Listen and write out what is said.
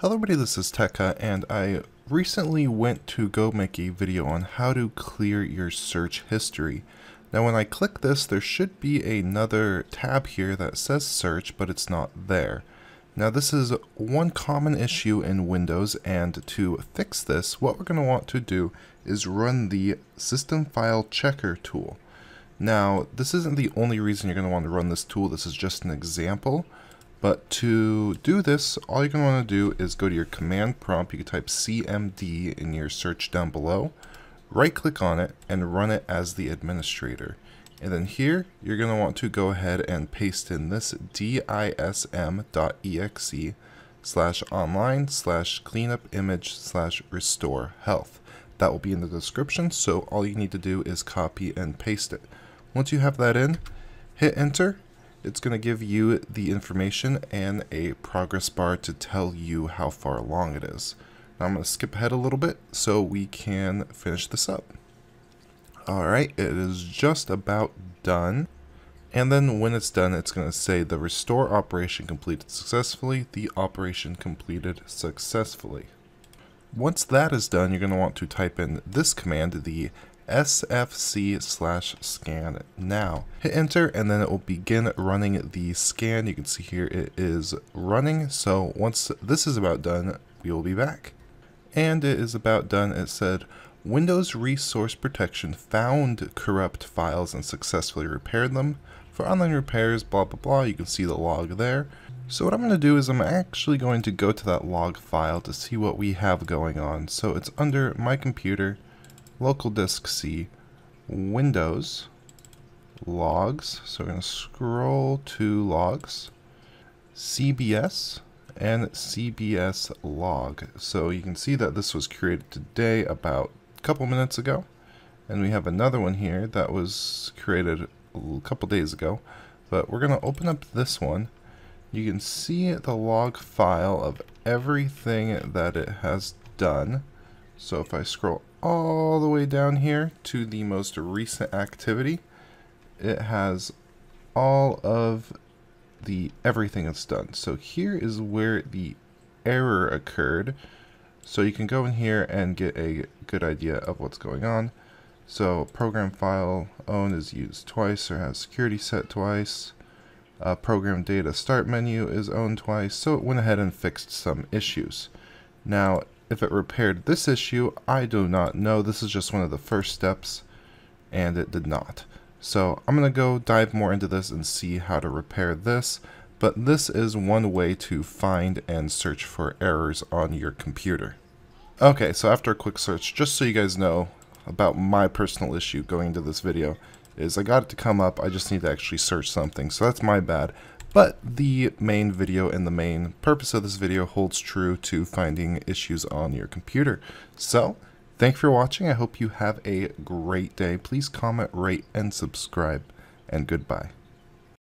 Hello everybody, this is Tekka, and I recently went to go make a video on how to clear your search history. Now when I click this, there should be another tab here that says search, but it's not there. Now this is one common issue in Windows, and to fix this, what we're going to want to do is run the System File Checker tool. Now, this isn't the only reason you're going to want to run this tool, this is just an example. But to do this, all you're going to want to do is go to your command prompt. You can type CMD in your search down below, right click on it, and run it as the administrator. And then here, you're going to want to go ahead and paste in this dism.exe slash online slash cleanup image slash restore health. That will be in the description, so all you need to do is copy and paste it. Once you have that in, hit enter, it's going to give you the information and a progress bar to tell you how far along it is. Now I'm going to skip ahead a little bit so we can finish this up. Alright, it is just about done. And then when it's done, it's going to say the restore operation completed successfully, the operation completed successfully. Once that is done, you're going to want to type in this command, the sfc slash scan now. Hit enter and then it will begin running the scan. You can see here it is running. So once this is about done, we will be back. And it is about done. It said Windows Resource Protection found corrupt files and successfully repaired them. For online repairs, blah blah blah, you can see the log there. So what I'm going to do is I'm actually going to go to that log file to see what we have going on. So it's under my computer local disk C, Windows, Logs. So we're going to scroll to Logs, CBS, and CBS Log. So you can see that this was created today about a couple minutes ago. And we have another one here that was created a couple days ago. But we're going to open up this one. You can see the log file of everything that it has done. So if I scroll all the way down here to the most recent activity. It has all of the everything that's done. So here is where the error occurred. So you can go in here and get a good idea of what's going on. So program file own is used twice or has security set twice. Uh, program data start menu is owned twice. So it went ahead and fixed some issues. Now if it repaired this issue, I do not know. This is just one of the first steps, and it did not. So I'm going to go dive more into this and see how to repair this. But this is one way to find and search for errors on your computer. Okay, so after a quick search, just so you guys know about my personal issue going into this video, is I got it to come up, I just need to actually search something, so that's my bad. But the main video and the main purpose of this video holds true to finding issues on your computer. So thank you for watching. I hope you have a great day. Please comment, rate, and subscribe. And goodbye.